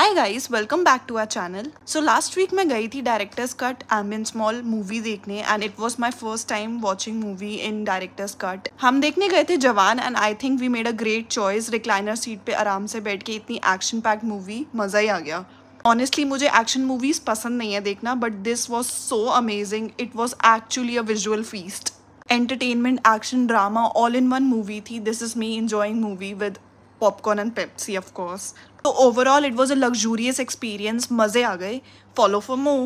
high guys welcome back to our channel so last week मैं गई थी director's cut Ambience Mall movie देखने and it was my first time watching movie in director's cut हम देखने गए थे Jawan and I think we made a great choice recliner seat पे आराम से बैठ के इतनी एक्शन पैक्ड मूवी मज़ा ही आ गया ऑनेस्टली मुझे एक्शन मूवीज़ पसंद नहीं है देखना but this was so amazing it was actually a visual feast entertainment action drama all in one movie थी this is me enjoying movie with popcorn and Pepsi of course तो overall it was a luxurious experience मजे आ गए follow for मू